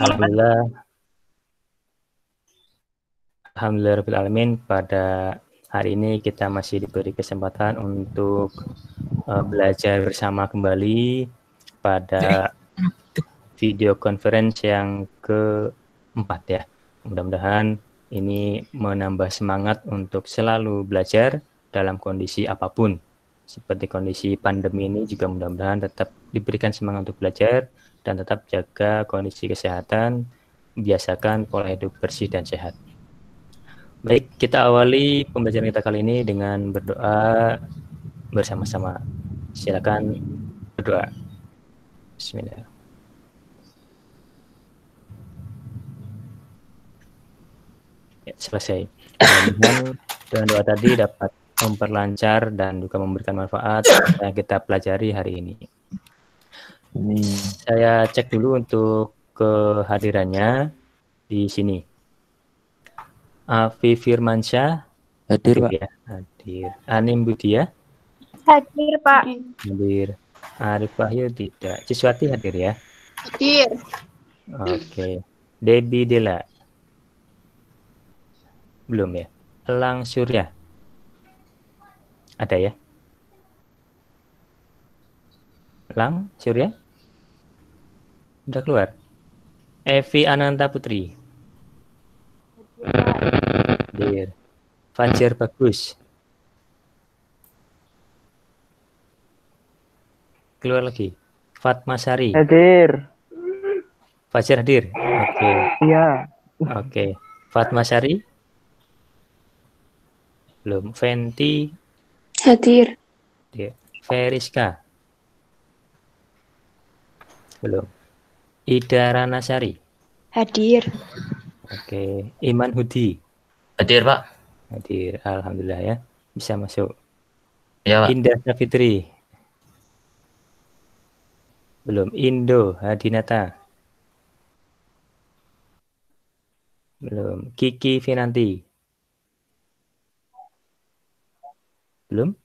Alhamdulillah. Alhamdulillah Rabbil Alamin pada hari ini kita masih diberi kesempatan untuk uh, belajar bersama kembali pada video conference yang keempat ya. Mudah-mudahan ini menambah semangat untuk selalu belajar dalam kondisi apapun. Seperti kondisi pandemi ini juga mudah-mudahan tetap diberikan semangat untuk belajar dan tetap jaga kondisi kesehatan, biasakan pola hidup bersih dan sehat. Baik, kita awali pembelajaran kita kali ini dengan berdoa bersama-sama. Silakan berdoa. Bismillahirrahmanirrahim. Ya, selesai. Dan doa tadi dapat memperlancar dan juga memberikan manfaat yang kita pelajari hari ini. Ini. Saya cek dulu untuk kehadirannya di sini. Afi Firmansyah hadir, hadir Pak. Ya, hadir. Anim Budia ya? hadir Pak. Hadir. Arif Wahyu tidak. Ciswati hadir ya. Hadir. Oke. Okay. Debbie Dela belum ya. Elang Surya ada ya? Elang Surya? Udah keluar. Evi Ananta Putri. Hadir. Fajar Bagus. Keluar lagi. Fatma Sari. Hadir. Fajar hadir. Oke. Okay. Iya. Oke. Okay. Fatma Sari. Belum. Fenty. Hadir. Iya. Feriska. Belum. Ida Ranasari. Hadir. Oke, Iman Hudi. Hadir, Pak. Hadir, alhamdulillah ya. Bisa masuk. Ya, Pak. Indah Safitri. Belum. Indo Hadinata. Belum. Kiki Finanti. Belum.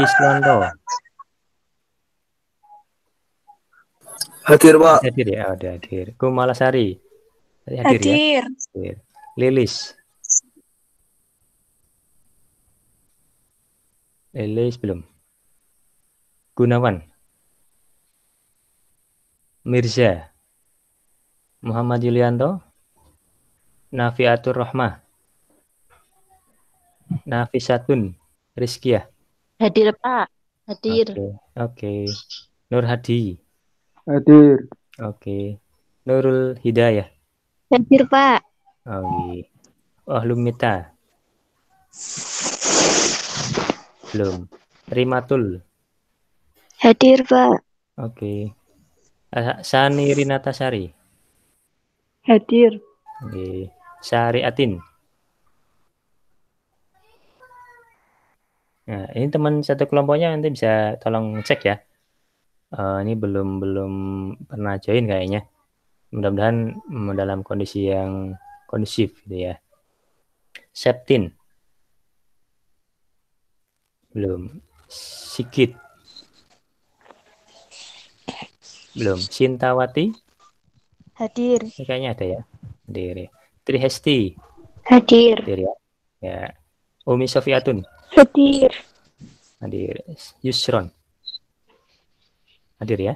Kislondo. Hadir, Pak. Hadir ya, udah hadir. Kumalasari. Hadir. Hadir. Ya? ya. hadir. Lilis. Lilis belum. Gunawan. Mirza. Muhammad Yulianto. Nafiatur Rahmah. satun Rizkiah. Hadir, Pak. Hadir. Oke. Okay. Okay. Nur Hadi. Hadir. Oke. Nurul Hidayah. Hadir, Pak. Oke. Oh, Lumita. Belum. Rimatul. Hadir, Pak. Oke. Ah, Sani Sari. Hadir. Oke. Sari Atin. Nah, ini teman satu kelompoknya nanti bisa tolong cek ya uh, ini belum belum pernah join kayaknya. Mudah-mudahan mm, dalam kondisi yang kondusif gitu ya. Septin. Belum. Sikit. Belum. Cintawati, Hadir. Ini kayaknya ada ya. Hadir. Ya. Trihesti. Hadir. Hadir ya. ya. Umi Sofiatun. Hadir. Hadir. Yusron. Hadir ya.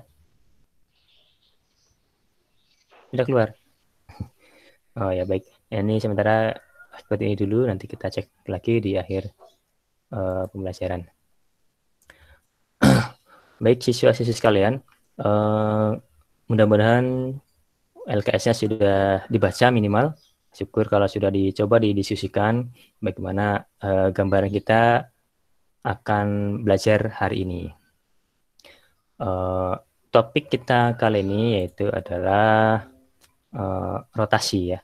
Sudah keluar. Oh ya baik. Ini sementara seperti ini dulu. Nanti kita cek lagi di akhir uh, pembelajaran. baik siswa-siswi sekalian. Uh, mudah-mudahan LKS-nya sudah dibaca minimal. Syukur kalau sudah dicoba didiskusikan bagaimana uh, gambaran kita akan belajar hari ini. Uh, topik kita kali ini yaitu adalah uh, rotasi ya.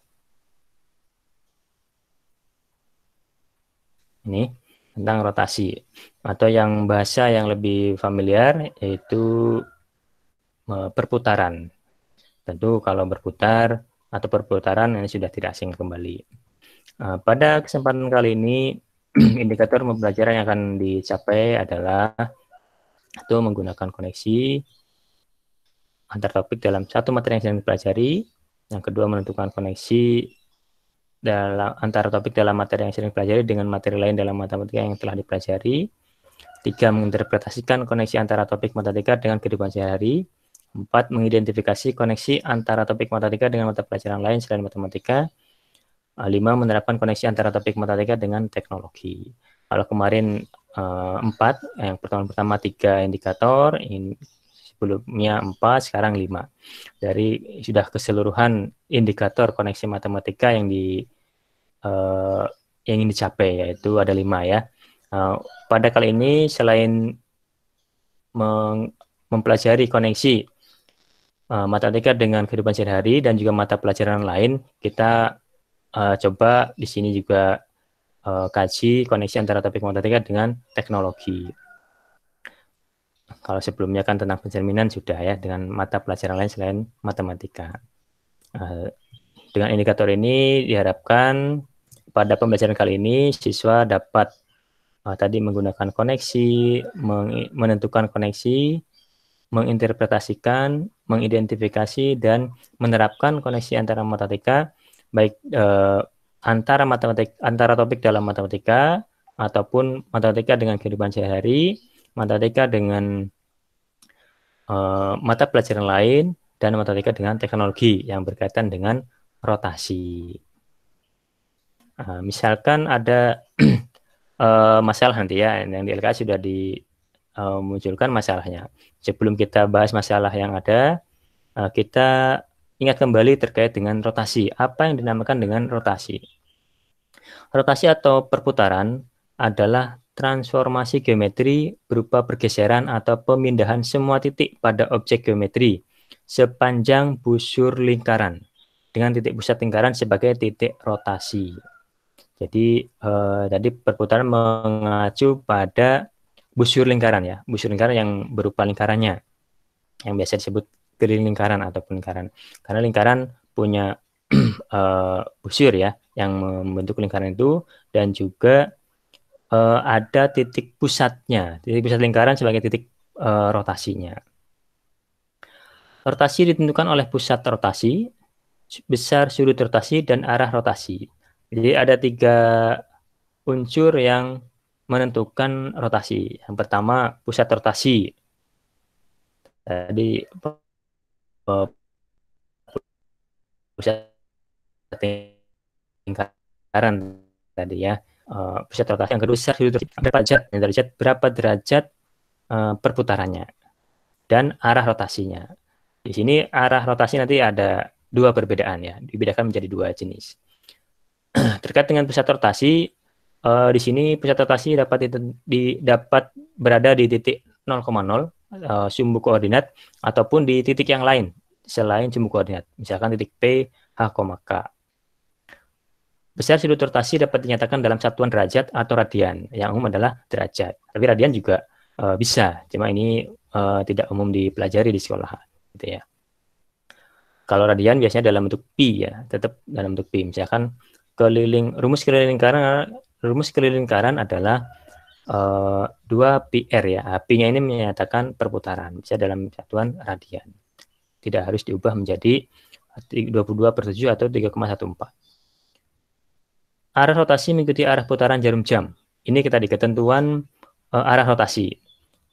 Ini tentang rotasi atau yang bahasa yang lebih familiar yaitu uh, perputaran. Tentu kalau berputar atau perputaran ini sudah tidak asing kembali. Uh, pada kesempatan kali ini indikator pembelajaran yang akan dicapai adalah atau menggunakan koneksi antar topik dalam satu materi yang sedang dipelajari. Yang kedua, menentukan koneksi dalam antara topik dalam materi yang sedang dipelajari dengan materi lain dalam matematika yang telah dipelajari. Tiga, menginterpretasikan koneksi antara topik matematika dengan kehidupan sehari-hari. Empat, mengidentifikasi koneksi antara topik matematika dengan mata pelajaran lain selain matematika. Lima, menerapkan koneksi antara topik matematika dengan teknologi. Kalau kemarin Eh, empat yang pertemuan pertama tiga indikator in, sebelumnya empat sekarang lima dari sudah keseluruhan indikator koneksi matematika yang di uh, yang ingin dicapai yaitu ada lima ya uh, pada kali ini selain mempelajari koneksi uh, matematika dengan kehidupan sehari-hari dan juga mata pelajaran lain kita uh, coba di sini juga uh, kaji koneksi antara topik matematika dengan teknologi. Kalau sebelumnya kan tentang pencerminan sudah ya dengan mata pelajaran lain selain matematika. Uh, dengan indikator ini diharapkan pada pembelajaran kali ini siswa dapat uh, tadi menggunakan koneksi, meng menentukan koneksi, menginterpretasikan, mengidentifikasi dan menerapkan koneksi antara matematika baik uh, antara matematik antara topik dalam matematika ataupun matematika dengan kehidupan sehari-hari, matematika dengan uh, mata pelajaran lain dan matematika dengan teknologi yang berkaitan dengan rotasi. Uh, misalkan ada uh, masalah nanti ya yang di LKS sudah dimunculkan eh, uh, masalahnya. Sebelum kita bahas masalah yang ada, kita ingat kembali terkait dengan rotasi. Apa yang dinamakan dengan rotasi? Rotasi atau perputaran adalah transformasi geometri berupa pergeseran atau pemindahan semua titik pada objek geometri sepanjang busur lingkaran dengan titik pusat lingkaran sebagai titik rotasi. Jadi eh, tadi perputaran mengacu pada busur lingkaran ya, busur lingkaran yang berupa lingkarannya yang biasa disebut keliling lingkaran ataupun lingkaran. Karena lingkaran punya eh, busur ya yang membentuk lingkaran itu dan juga uh, ada titik pusatnya, titik pusat lingkaran sebagai titik uh, rotasinya. Rotasi ditentukan oleh pusat rotasi, besar sudut rotasi, dan arah rotasi. Jadi ada tiga unsur yang menentukan rotasi. Yang pertama pusat rotasi. Tadi eh, pusat lingkaran tadi ya. Eh, pusat rotasi yang kedua sudut berapa derajat, derajat berapa derajat eh, perputarannya dan arah rotasinya. Di sini arah rotasi nanti ada dua perbedaan ya, dibedakan menjadi dua jenis. Terkait dengan pusat rotasi, eh, di sini pusat rotasi dapat di, dapat berada di titik 0,0 sumbu koordinat ataupun di titik yang lain selain sumbu koordinat, misalkan titik P, H, K. Besar sudut rotasi dapat dinyatakan dalam satuan derajat atau radian. Yang umum adalah derajat. Tapi radian juga uh, bisa, cuma ini uh, tidak umum dipelajari di sekolah, gitu ya. Kalau radian biasanya dalam bentuk pi ya, tetap dalam bentuk pi. Misalkan keliling rumus keliling lingkaran rumus keliling lingkaran adalah uh, pi PR ya. Nah, pi nya ini menyatakan perputaran, bisa dalam satuan radian. Tidak harus diubah menjadi 22 per 7 atau 3,14. Arah rotasi mengikuti arah putaran jarum jam. Ini kita di ketentuan uh, arah rotasi,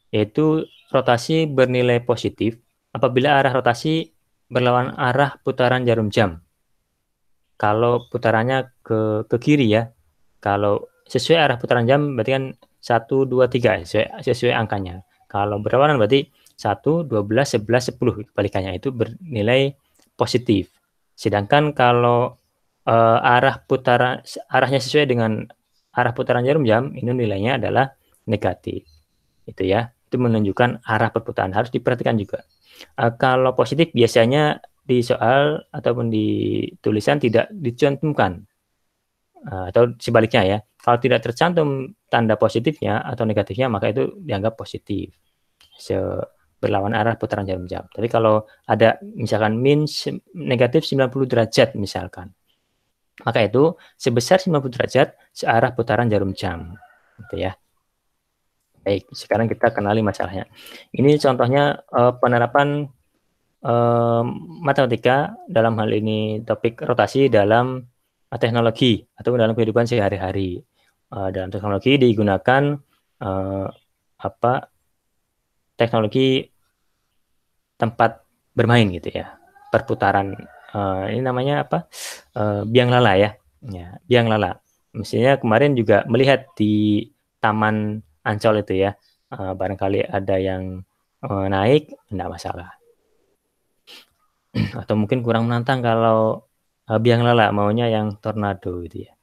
yaitu rotasi bernilai positif apabila arah rotasi berlawan arah putaran jarum jam. Kalau putarannya ke, ke kiri ya, kalau sesuai arah putaran jam berarti kan 1, 2, 3 sesuai, sesuai angkanya. Kalau berlawanan berarti 1, 12, 11, 10 balikannya itu bernilai positif. Sedangkan kalau uh, arah putaran arahnya sesuai dengan arah putaran jarum jam, ini nilainya adalah negatif. Itu ya. Itu menunjukkan arah perputaran harus diperhatikan juga. Uh, kalau positif biasanya di soal ataupun di tulisan tidak dicantumkan uh, atau sebaliknya ya. Kalau tidak tercantum tanda positifnya atau negatifnya maka itu dianggap positif. so, berlawan arah putaran jarum jam. Tapi kalau ada misalkan min negatif 90 derajat misalkan, maka itu sebesar 90 derajat searah putaran jarum jam. Gitu ya. Baik, sekarang kita kenali masalahnya. Ini contohnya uh, penerapan uh, matematika dalam hal ini topik rotasi dalam eh, teknologi atau dalam kehidupan sehari-hari. Uh, dalam teknologi digunakan uh, apa teknologi tempat bermain gitu ya, perputaran uh, ini namanya apa? Uh, biang lala ya. Ya, biang lala. Mestinya kemarin juga melihat di Taman Ancol itu ya. Uh, barangkali ada yang uh, naik, tidak masalah. Atau mungkin kurang menantang kalau uh, biang lala maunya yang tornado itu ya.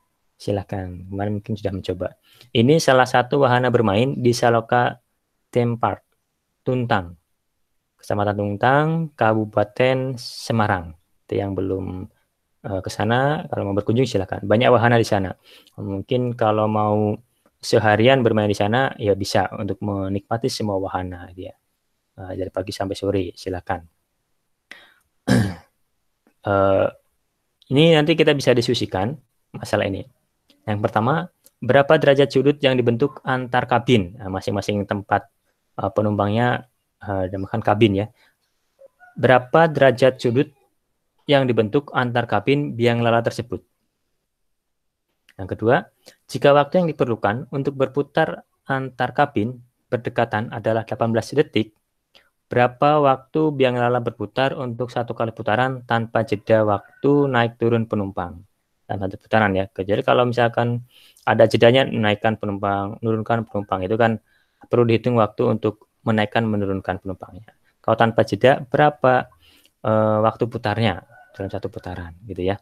Silahkan, kemarin mungkin sudah mencoba. Ini salah satu wahana bermain di Saloka Theme Park, Tuntang, Kecamatan Tuntang, Kabupaten Semarang yang belum uh, ke sana kalau mau berkunjung silakan. Banyak wahana di sana. Mungkin kalau mau seharian bermain di sana ya bisa untuk menikmati semua wahana dia. Ya. Uh, dari pagi sampai sore silakan. uh, ini nanti kita bisa diskusikan masalah ini. Yang pertama, berapa derajat sudut yang dibentuk antar kabin masing-masing tempat uh, penumpangnya uh, makan kabin ya. Berapa derajat sudut yang dibentuk antar kabin biang lala tersebut. Yang kedua, jika waktu yang diperlukan untuk berputar antar kabin berdekatan adalah 18 detik, berapa waktu biang lala berputar untuk satu kali putaran tanpa jeda waktu naik turun penumpang? Tanpa jeda putaran ya. Jadi kalau misalkan ada jedanya menaikkan penumpang, menurunkan penumpang itu kan perlu dihitung waktu untuk menaikkan menurunkan penumpangnya. Kalau tanpa jeda berapa e, waktu putarnya? dalam satu putaran gitu ya.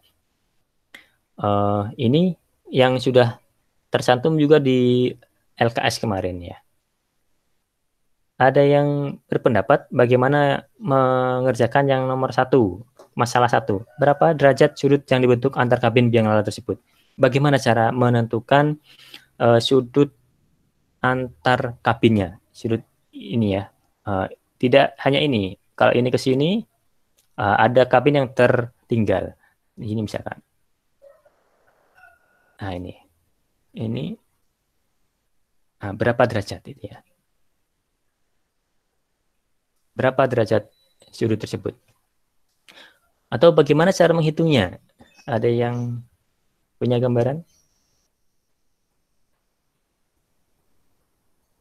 Uh, ini yang sudah tercantum juga di LKS kemarin ya. Ada yang berpendapat bagaimana mengerjakan yang nomor satu, masalah satu. Berapa derajat sudut yang dibentuk antar kabin biang lala tersebut? Bagaimana cara menentukan uh, sudut antar kabinnya? Sudut ini ya. Uh, tidak hanya ini. Kalau ini ke sini, uh, ada kabin yang tertinggal. di sini misalkan. Nah ini, ini nah, berapa derajat itu ya? Berapa derajat sudut tersebut? Atau bagaimana cara menghitungnya? Ada yang punya gambaran?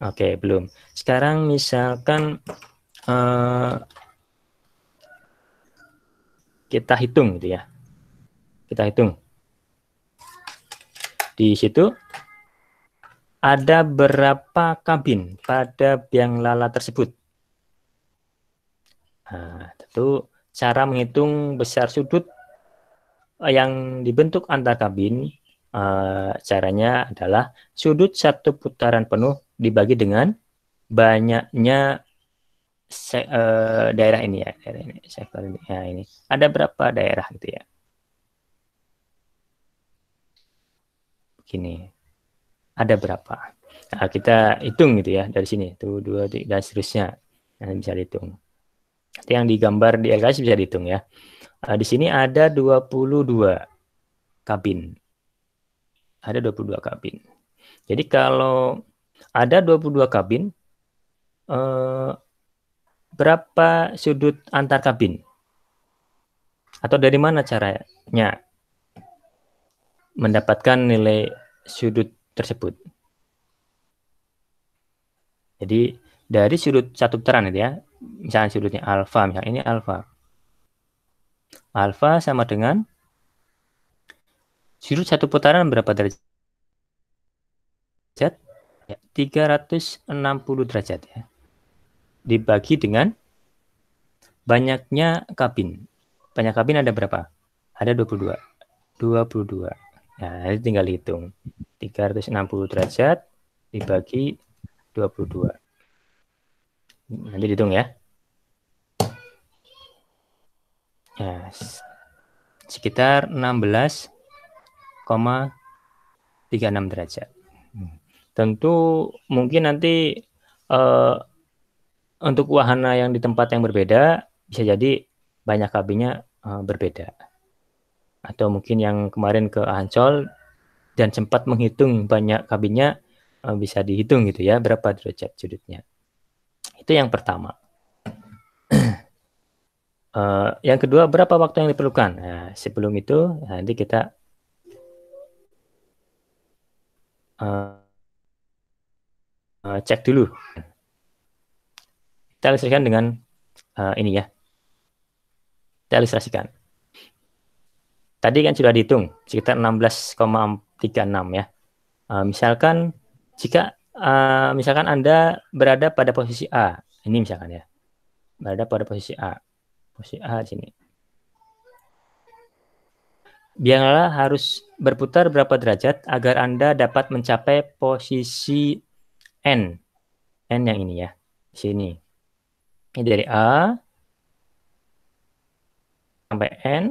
Oke, belum. Sekarang misalkan uh, kita hitung gitu ya. Kita hitung. Di situ ada berapa kabin pada biang lala tersebut. Nah, tentu cara menghitung besar sudut eh, yang dibentuk antar kabin eh, caranya adalah sudut satu putaran penuh dibagi dengan banyaknya se, uh, daerah ini ya, daerah ini, sektor ini. ya ini ada berapa daerah gitu ya? Begini. Ada berapa? Nah, kita hitung gitu ya dari sini. Tuh, dua, tiga, dan seterusnya. Nah, bisa dihitung. Nanti yang digambar di LKS bisa dihitung ya. Nah, di sini ada 22 kabin. Ada 22 kabin. Jadi kalau ada 22 kabin, eh, berapa sudut antar kabin? Atau dari mana caranya mendapatkan nilai sudut tersebut? Jadi dari sudut satu putaran itu ya, misalnya sudutnya alfa, misalnya ini alfa. Alfa sama dengan sudut satu putaran berapa derajat? Ya, 360 derajat ya dibagi dengan banyaknya kabin. Banyak kabin ada berapa? Ada 22. 22. Nah, ini tinggal hitung. 360 derajat dibagi 22. Nanti dihitung ya. Ya, nah, yes. sekitar 16,36 derajat. Hmm. Tentu mungkin nanti eh, untuk wahana yang di tempat yang berbeda bisa jadi banyak kabinnya uh, eh, berbeda. Atau mungkin yang kemarin ke Ancol dan sempat menghitung banyak kabinnya uh, bisa dihitung gitu ya berapa derajat sudutnya. Itu yang pertama. Uh, yang kedua, berapa waktu yang diperlukan? Nah, sebelum itu, nanti kita uh, uh, cek dulu kita ilustrasikan dengan uh, ini ya. Kita ilustrasikan. Tadi kan sudah dihitung sekitar 16,36 ya. Uh, misalkan jika uh, misalkan Anda berada pada posisi A, ini misalkan ya. Berada pada posisi A. Posisi A di sini. Biarlah harus berputar berapa derajat agar Anda dapat mencapai posisi N. N yang ini ya, sini. Ini dari A sampai N.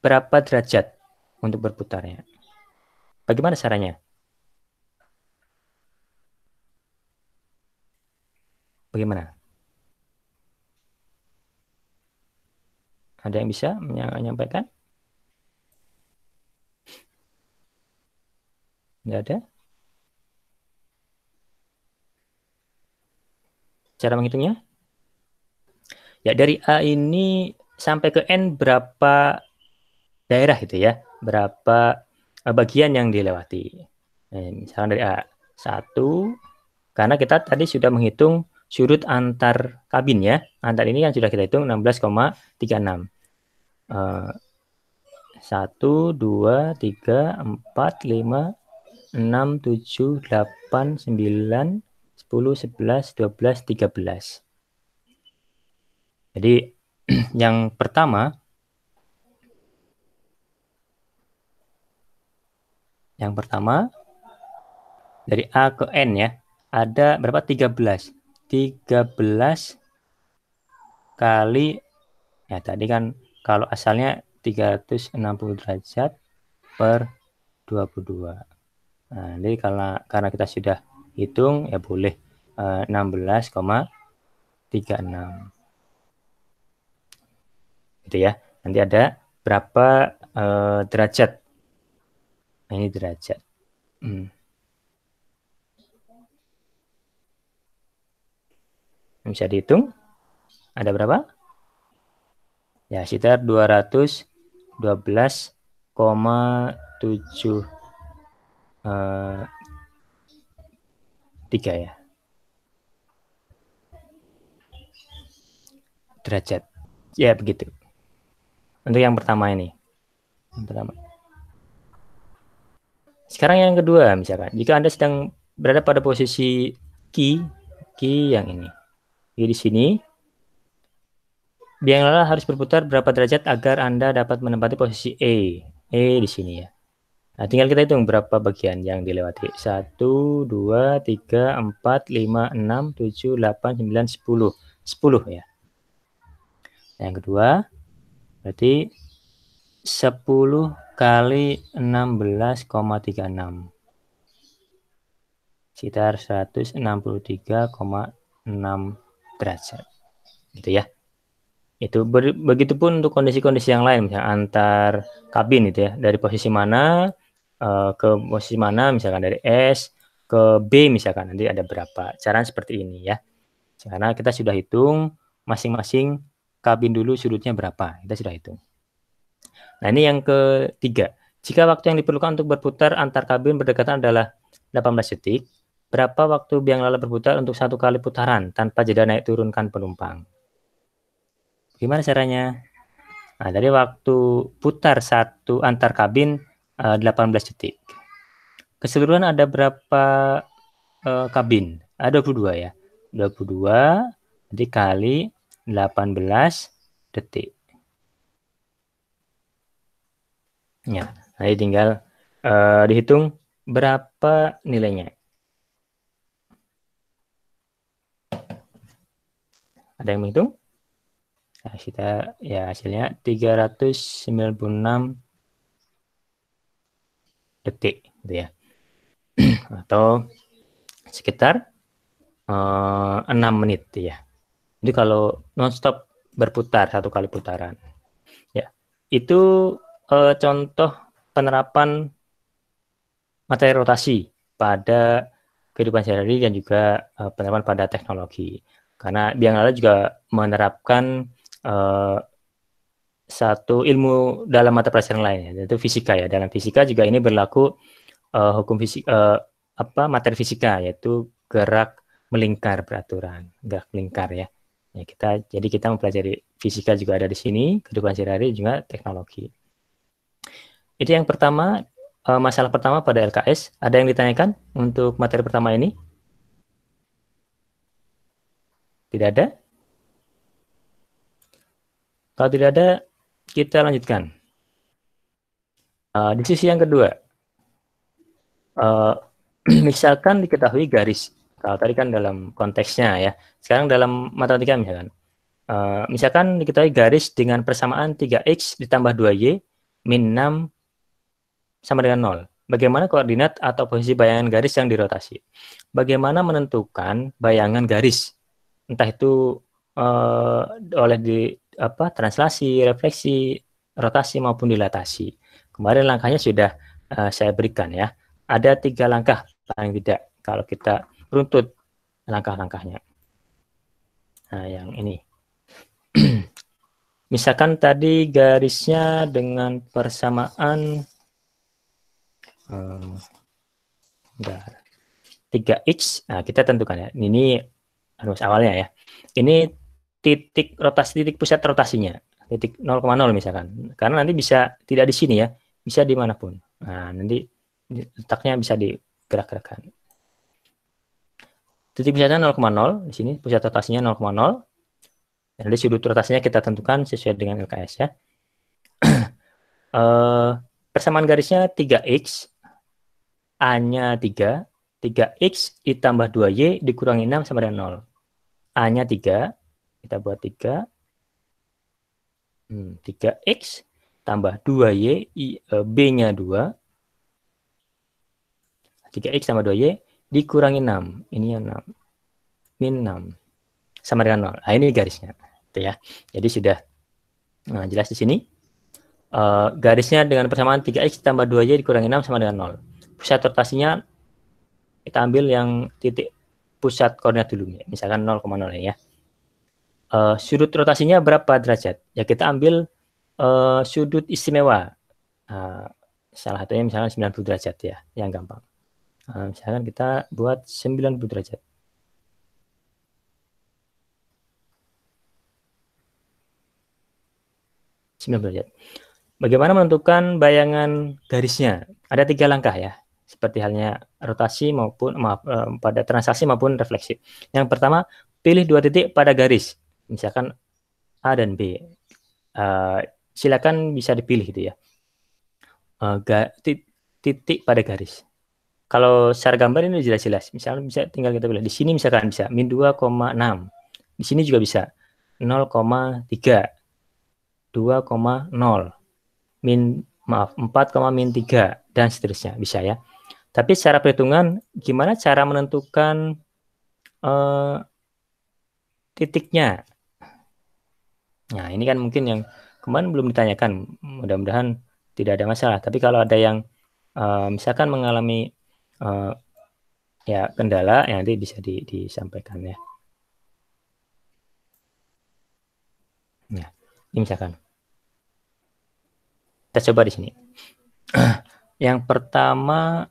Berapa derajat untuk berputarnya? Bagaimana caranya? Bagaimana? Ada yang bisa menyampaikan? Tidak ada? Cara menghitungnya? Ya, dari A ini sampai ke N berapa daerah itu ya, berapa eh, bagian yang dilewati. Nah, misalnya dari A, 1, karena kita tadi sudah menghitung sudut antar kabin ya. Antar ini yang sudah kita hitung 16,36. Uh, 1, 2, 3, 4, 5, 6, 7, 8, 9, 10, 11, 12, 13. Jadi yang pertama yang pertama dari A ke N ya. Ada berapa? 13. 13 kali ya tadi kan kalau asalnya 360 derajat per 22. Nah, jadi karena karena kita sudah hitung ya boleh uh, eh, 16,36 gitu ya nanti ada berapa uh, derajat nah, ini derajat hmm. bisa dihitung ada berapa ya sekitar 212,7 eh, tiga ya derajat ya begitu untuk yang pertama ini yang pertama sekarang yang kedua misalkan jika anda sedang berada pada posisi ki ki yang ini ki di sini biang lala harus berputar berapa derajat agar anda dapat menempati posisi e e di sini ya Nah, tinggal kita hitung berapa bagian yang dilewati. 1, 2, 3, 4, 5, 6, 7, 8, 9, 10. 10 ya. Nah, yang kedua, berarti 10 kali 16,36. Sekitar 163,6 derajat. Gitu ya. Itu begitu pun untuk kondisi-kondisi yang lain, misalnya antar kabin itu ya. Dari posisi mana Eh, ke posisi mana misalkan dari S ke B misalkan nanti ada berapa. Cara seperti ini ya. Karena kita sudah hitung masing-masing kabin dulu sudutnya berapa. Kita sudah hitung. Nah, ini yang ketiga. Jika waktu yang diperlukan untuk berputar antar kabin berdekatan adalah 18 detik, berapa waktu biang lala berputar untuk satu kali putaran tanpa jeda naik turunkan penumpang? Gimana caranya? Nah, dari waktu putar satu antar kabin 18 eh, detik. Keseluruhan ada berapa uh, kabin? Ada ah, 22 ya. 22 dikali delapan 18 detik. Ya, nanti tinggal uh, dihitung berapa nilainya. Ada yang menghitung? Nah, kita ya hasilnya 396 detik gitu ya atau sekitar eh, enam 6 menit gitu ya jadi kalau nonstop berputar satu kali putaran ya itu uh, contoh penerapan materi rotasi pada kehidupan sehari-hari dan juga uh, penerapan pada teknologi. Karena Biang Lala juga menerapkan uh, satu ilmu dalam mata pelajaran lain yaitu fisika ya dalam fisika juga ini berlaku uh, hukum fisik uh, eh, apa materi fisika yaitu gerak melingkar peraturan gerak melingkar ya ya kita jadi kita mempelajari fisika juga ada di sini kehidupan sehari-hari juga teknologi itu yang pertama uh, masalah pertama pada LKS ada yang ditanyakan untuk materi pertama ini tidak ada kalau tidak ada, kita lanjutkan. Uh, di sisi yang kedua, uh, misalkan diketahui garis. Kalau eh, tadi kan dalam konteksnya ya. Sekarang dalam matematika misalkan. Uh, misalkan diketahui garis dengan persamaan 3x ditambah 2y min 6 sama dengan 0. Bagaimana koordinat atau posisi bayangan garis yang dirotasi? Bagaimana menentukan bayangan garis? Entah itu uh, oleh di apa translasi, refleksi, rotasi maupun dilatasi. Kemarin langkahnya sudah uh, saya berikan ya. Ada tiga langkah paling tidak kalau kita runtut langkah-langkahnya. Nah, yang ini. Misalkan tadi garisnya dengan persamaan um, eh, 3x, nah kita tentukan ya. Ini harus awalnya ya. Ini titik rotasi titik pusat rotasinya titik 0,0 misalkan karena nanti bisa tidak di sini ya bisa dimanapun nah nanti letaknya bisa digerak-gerakan titik pusatnya 0,0 di sini pusat rotasinya 0,0 jadi sudut rotasinya kita tentukan sesuai dengan LKS ya eh, persamaan garisnya 3x A-nya 3 3x ditambah 2y dikurangi 6 sama dengan 0 A-nya 3 kita buat 3. Hmm, 3X tambah 2Y, eh, B-nya 2. 3X tambah 2Y dikurangi 6. Ini yang 6. Min 6. Sama dengan 0. Nah, ini garisnya. Gitu ya. Jadi sudah nah, jelas di sini. Uh, garisnya dengan persamaan 3X tambah 2Y dikurangi 6 sama dengan 0. Pusat rotasinya kita ambil yang titik pusat koordinat dulu. Misalkan 0,0 ya uh, sudut rotasinya berapa derajat? Ya kita ambil uh, sudut istimewa. Uh, salah satunya misalnya 90 derajat ya, yang gampang. Uh, misalkan kita buat 90 derajat. derajat. Bagaimana menentukan bayangan garisnya? Ada tiga langkah ya, seperti halnya rotasi maupun maaf, pada transaksi maupun refleksi. Yang pertama, pilih dua titik pada garis misalkan A dan B. Uh, silakan bisa dipilih gitu ya. Uh, titik pada garis. Kalau secara gambar ini jelas-jelas. Misalnya bisa tinggal kita pilih. Di sini misalkan bisa min 2,6. Di sini juga bisa 0,3. 2,0. Min maaf 4, min 3 dan seterusnya bisa ya. Tapi secara perhitungan gimana cara menentukan uh, titiknya? Nah, ini kan mungkin yang kemarin belum ditanyakan. Mudah-mudahan tidak ada masalah. Tapi kalau ada yang uh, misalkan mengalami uh, ya kendala, ya nanti bisa di, disampaikan ya. Nah, ini misalkan. Kita coba di sini. yang pertama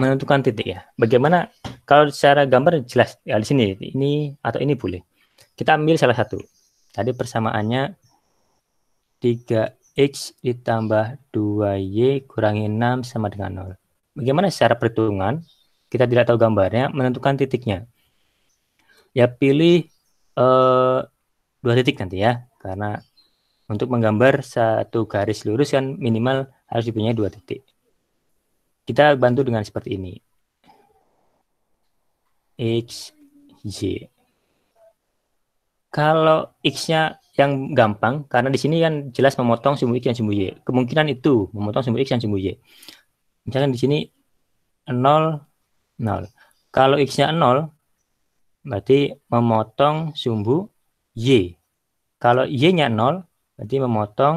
menentukan titik ya. Bagaimana kalau secara gambar jelas ya di sini ini atau ini boleh. Kita ambil salah satu. Tadi persamaannya 3x ditambah 2y kurangi 6 sama dengan 0. Bagaimana secara perhitungan? Kita tidak tahu gambarnya, menentukan titiknya. Ya pilih eh, dua titik nanti ya, karena untuk menggambar satu garis lurus kan minimal harus dipunyai dua titik. Kita bantu dengan seperti ini. X, Y. Kalau X-nya yang gampang, karena di sini kan jelas memotong sumbu X dan sumbu Y. Kemungkinan itu memotong sumbu X dan sumbu Y. Misalkan di sini 0, 0. Kalau X-nya 0, berarti memotong sumbu Y. Kalau Y-nya 0, berarti memotong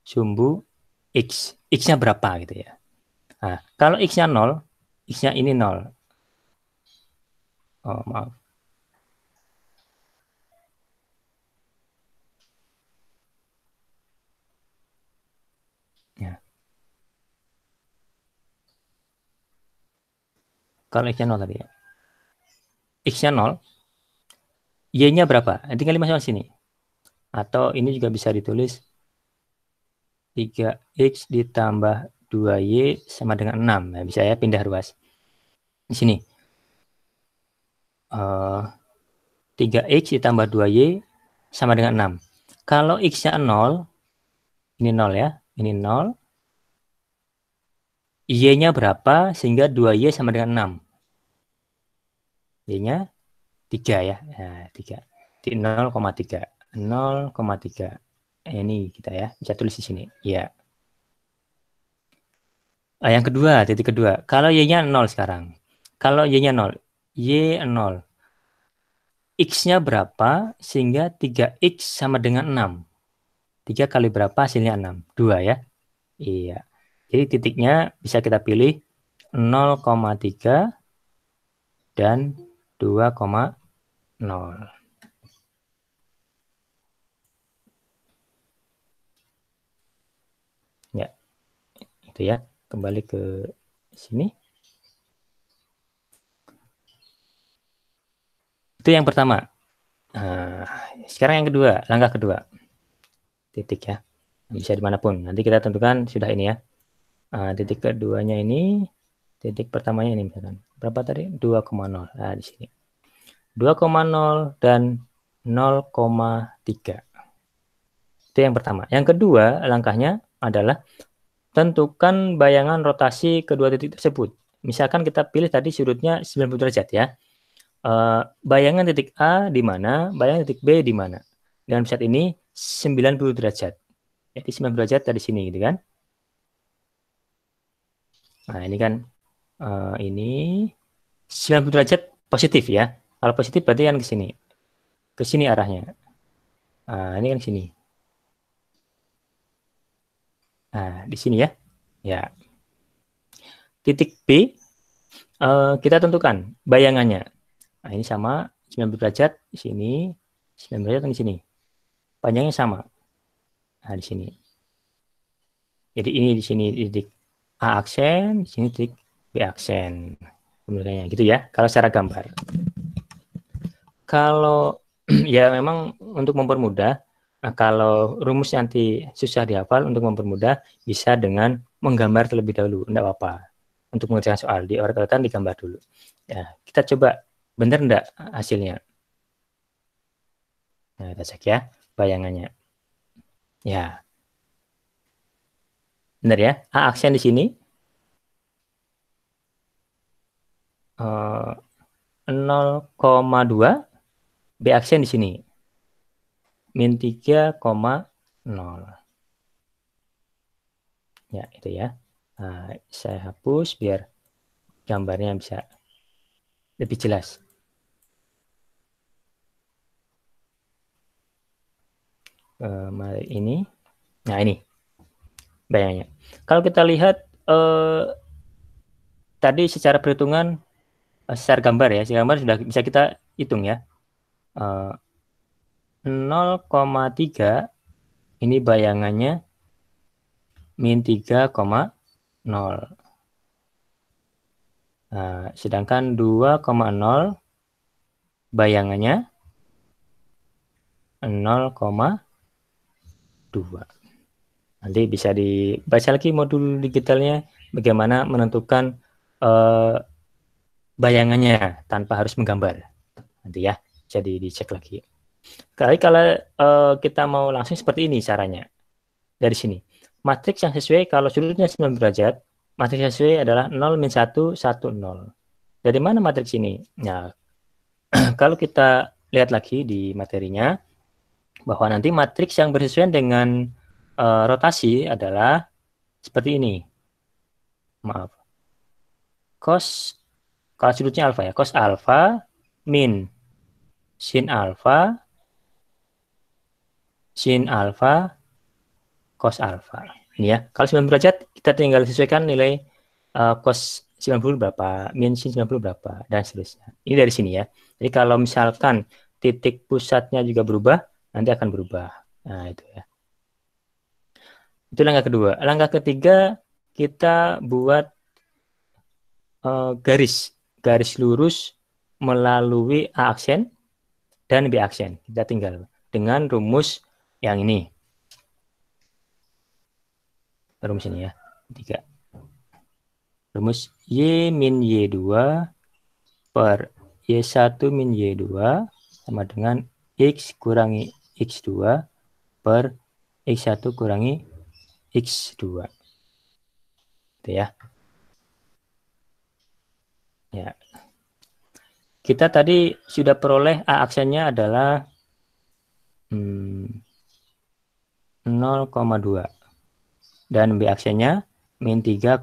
sumbu X. X-nya berapa gitu ya. Nah, kalau X-nya 0, X-nya ini 0. Oh, maaf. Kalau X-nya 0 tadi ya. X-nya 0. Y-nya berapa? Eh, tinggal dimasukkan sini. Atau ini juga bisa ditulis 3X ditambah 2Y sama dengan 6. Nah, ya, bisa ya pindah ruas. Di sini. Uh, eh, 3X ditambah 2Y sama dengan 6. Kalau X-nya 0, ini 0 ya, ini 0. Y-nya berapa? Sehingga 2Y sama dengan 6. Y-nya 3 ya. Nah, ya, 3. Di 0,3. 0,3. Eh, ini kita ya. Bisa tulis di sini. Ya. Nah, yang kedua, titik kedua. Kalau Y-nya 0 sekarang. Kalau Y-nya 0. Y 0. X-nya berapa sehingga 3X sama dengan 6. 3 kali berapa hasilnya 6? 2 ya. Iya. Jadi titiknya bisa kita pilih 0,3 dan 2,0. Ya, itu ya. Kembali ke sini. Itu yang pertama. Nah, sekarang yang kedua, langkah kedua. Titik ya. Bisa dimanapun. Nanti kita tentukan sudah ini ya. Nah, titik keduanya ini titik pertamanya ini misalkan. Berapa tadi? 2,0. Nah, di sini. 2,0 dan 0,3. Itu yang pertama. Yang kedua, langkahnya adalah tentukan bayangan rotasi kedua titik tersebut. Misalkan kita pilih tadi sudutnya 90 derajat ya. e, bayangan titik A di mana, bayangan titik B di mana. Dengan saat ini 90 derajat. Jadi 90 derajat dari sini gitu kan. Nah, ini kan uh, ini 90 derajat positif ya. Kalau positif berarti yang ke sini. Ke sini arahnya. Nah, ini kan sini. Nah, di sini ya. Ya. Titik B uh, kita tentukan bayangannya. Nah, ini sama 90 derajat di sini, 90 derajat di sini. Panjangnya sama. Nah, di sini. Jadi ini di sini titik A aksen, di sini titik Aksen pemilikannya gitu ya kalau secara gambar kalau ya memang untuk mempermudah nah, kalau rumus nanti susah dihafal untuk mempermudah bisa dengan menggambar terlebih dahulu enggak apa-apa untuk mengerjakan soal di orang kan digambar dulu ya kita coba benar enggak hasilnya nah kita cek ya bayangannya ya benar ya A aksen di sini 0,2 eh, B aksen di sini. Min 3,0. Ya, itu ya. Nah, saya hapus biar gambarnya bisa lebih jelas. Uh, ini. Nah, ini Bayangnya. Kalau kita lihat uh, tadi secara perhitungan Eh, secara gambar ya, secara gambar sudah bisa kita hitung ya. 0,3 eh, ini bayangannya min 3,0. Nah, eh, sedangkan 2,0 bayangannya 0,2. Nanti bisa dibaca lagi modul digitalnya bagaimana menentukan uh, bayangannya ya, tanpa harus menggambar. Nanti ya, jadi dicek lagi. Kali kalau uh, eh, kita mau langsung seperti ini caranya. Dari sini. Matriks yang sesuai kalau sudutnya 9 derajat, matriks yang sesuai adalah 0 min 1 1 0. Dari mana matriks ini? Nah, kalau kita lihat lagi di materinya bahwa nanti matriks yang bersesuaian dengan uh, rotasi adalah seperti ini. Maaf. Cos kalau sudutnya alfa ya, cos alfa min sin alfa sin alfa cos alfa. Ini ya. Kalau 90 derajat kita tinggal sesuaikan nilai uh, cos 90 berapa, min sin 90 berapa dan seterusnya. Ini dari sini ya. Jadi kalau misalkan titik pusatnya juga berubah, nanti akan berubah. Nah, itu ya. Itu langkah kedua. Langkah ketiga kita buat uh, garis garis lurus melalui A aksen dan B aksen. Kita tinggal dengan rumus yang ini. Rumus ini ya, tiga. Rumus Y min Y2 per Y1 min Y2 sama dengan X kurangi X2 per X1 kurangi X2. Gitu ya. Ya. Kita tadi sudah peroleh A aksennya adalah hmm, 0,2 dan B aksennya min 3,0.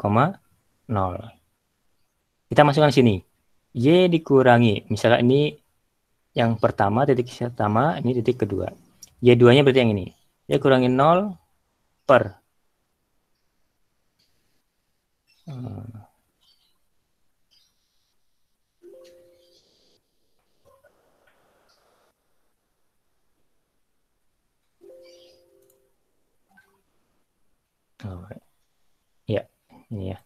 Kita masukkan sini. Y dikurangi. Misalnya ini yang pertama, titik pertama, ini titik kedua. Y2-nya berarti yang ini. Y kurangi 0 per. Hmm. Oh, Ya, ini ya.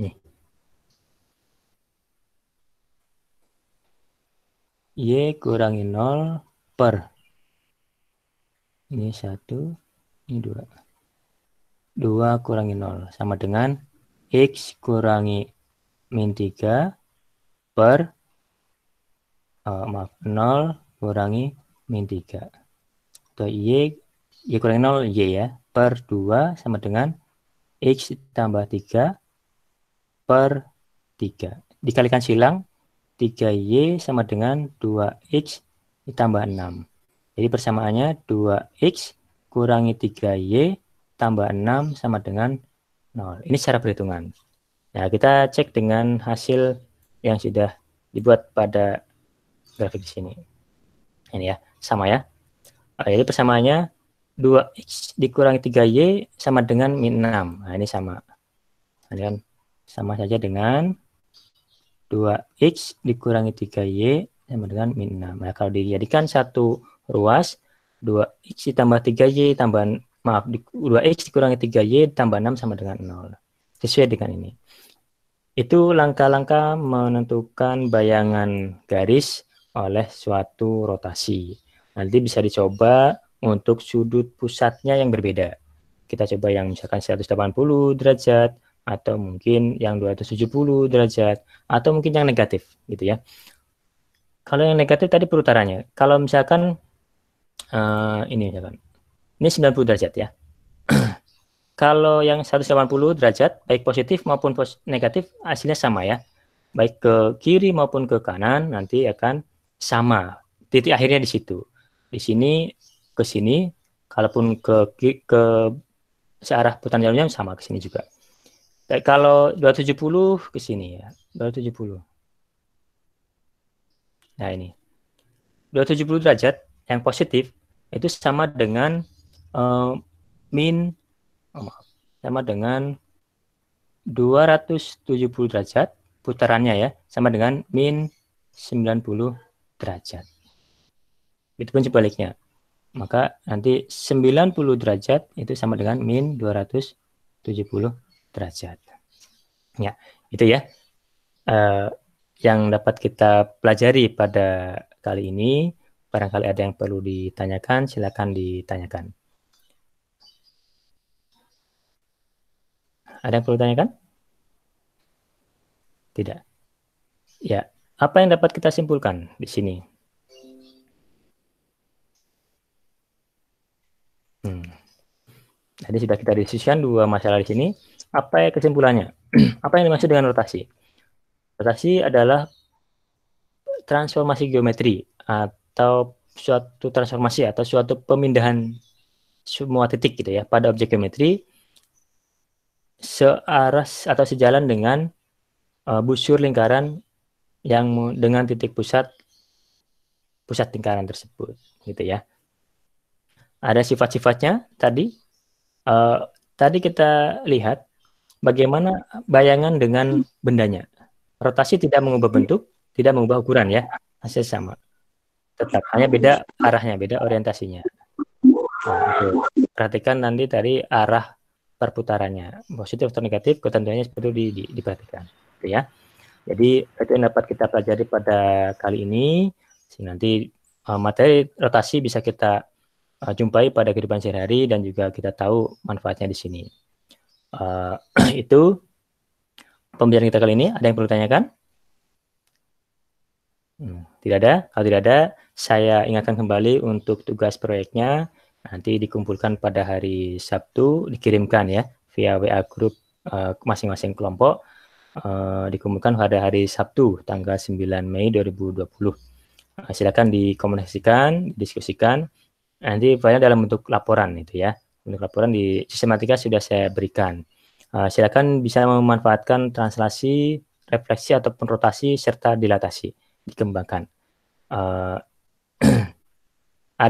Nih. Y kurangi 0 per. Ini 1, ini 2. 2 kurangi 0 sama dengan X kurangi min 3 per, Uh, maaf, 0 kurangi min 3. Atau Y, Y kurangi 0, Y ya. Per 2 sama dengan X tambah 3 per 3. Dikalikan silang, 3Y sama dengan 2X ditambah 6. Jadi persamaannya 2X kurangi 3Y tambah 6 sama dengan 0. Ini secara perhitungan. Nah, kita cek dengan hasil yang sudah dibuat pada grafik di sini ini ya sama ya jadi persamaannya 2x dikurangi 3y sama dengan min 6 nah ini sama ini nah, kan sama saja dengan 2x dikurangi 3y sama dengan min 6 nah kalau dijadikan satu ruas 2x ditambah 3y tambahan maaf 2x dikurangi 3y tambah 6 sama dengan 0 sesuai dengan ini itu langkah-langkah menentukan bayangan garis oleh suatu rotasi. Nanti bisa dicoba untuk sudut pusatnya yang berbeda. Kita coba yang misalkan 180 derajat atau mungkin yang 270 derajat atau mungkin yang negatif gitu ya. Kalau yang negatif tadi perutarannya. Kalau misalkan uh, ini misalkan ini 90 derajat ya. Kalau yang 180 derajat, baik positif maupun pos negatif, hasilnya sama ya. Baik ke kiri maupun ke kanan, nanti akan sama. Titik akhirnya di situ. Di sini ke sini, kalaupun ke ke searah putaran jalurnya sama ke sini juga. Kayak kalau 270 ke sini ya. 270. Nah, ini. 270 derajat yang positif itu sama dengan uh, min oh, maaf, sama dengan 270 derajat putarannya ya sama dengan min 90 derajat. Itu pun sebaliknya. Maka nanti 90 derajat itu sama dengan min 270 derajat. Ya, itu ya. Uh, yang dapat kita pelajari pada kali ini. Barangkali ada yang perlu ditanyakan, silakan ditanyakan. Ada yang perlu ditanyakan? Tidak. Ya, apa yang dapat kita simpulkan di sini? Hmm. Jadi sudah kita diskusikan dua masalah di sini. Apa yang kesimpulannya? Apa yang dimaksud dengan rotasi? Rotasi adalah transformasi geometri atau suatu transformasi atau suatu pemindahan semua titik gitu ya pada objek geometri searah atau sejalan dengan e, busur lingkaran yang dengan titik pusat pusat lingkaran tersebut gitu ya ada sifat-sifatnya tadi uh, tadi kita lihat bagaimana bayangan dengan bendanya rotasi tidak mengubah bentuk tidak mengubah ukuran ya masih sama tetap hanya beda arahnya beda orientasinya nah, itu. perhatikan nanti dari arah perputarannya positif atau negatif ketentuannya seperti itu di, di, diperhatikan gitu ya jadi itu yang dapat kita pelajari pada kali ini. Nanti uh, materi rotasi bisa kita uh, jumpai pada kehidupan sehari-hari dan juga kita tahu manfaatnya di sini. Uh, itu pembelajaran kita kali ini. Ada yang perlu tanyakan? Hmm, tidak ada. Kalau tidak ada, saya ingatkan kembali untuk tugas proyeknya nanti dikumpulkan pada hari Sabtu, dikirimkan ya via WA grup masing-masing uh, masing -masing kelompok Eh, dikumpulkan pada hari Sabtu tanggal 9 Mei 2020. Uh, eh, silakan dikomunikasikan, diskusikan. Nanti banyak dalam bentuk laporan itu ya. Bentuk laporan di sistematika sudah saya berikan. Uh, silakan bisa memanfaatkan translasi, refleksi ataupun rotasi serta dilatasi dikembangkan. Uh,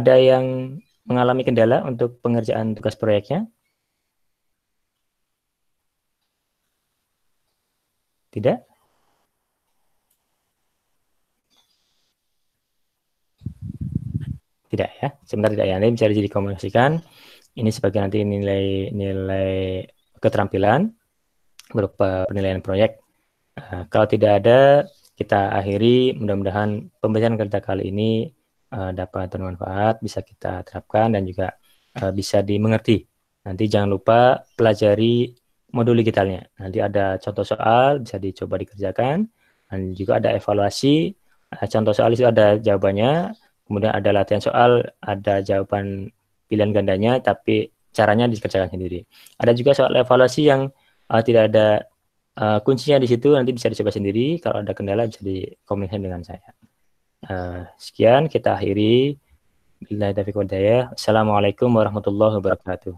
ada yang mengalami kendala untuk pengerjaan tugas proyeknya? Tidak? Tidak ya. Sebentar tidak ya. Nanti bisa dikomunikasikan. Ini sebagai nanti nilai nilai keterampilan berupa penilaian proyek. Nah, kalau tidak ada, kita akhiri. Mudah-mudahan pembelajaran kita kali ini uh, dapat bermanfaat, bisa kita terapkan dan juga uh, bisa dimengerti. Nanti jangan lupa pelajari modul digitalnya. Nanti ada contoh soal bisa dicoba dikerjakan dan juga ada evaluasi. Nah, contoh soal itu ada jawabannya, kemudian ada latihan soal, ada jawaban pilihan gandanya tapi caranya dikerjakan sendiri. Ada juga soal evaluasi yang uh, tidak ada uh, kuncinya di situ nanti bisa dicoba sendiri. Kalau ada kendala bisa dikomunikasi dengan saya. Uh, sekian kita akhiri. Bila Assalamualaikum warahmatullahi wabarakatuh.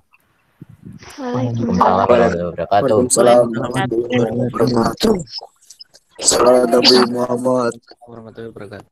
Waalaikumsalam warahmatullahi wabarakatuh. Assalamualaikum Warahmatullahi wabarakatuh.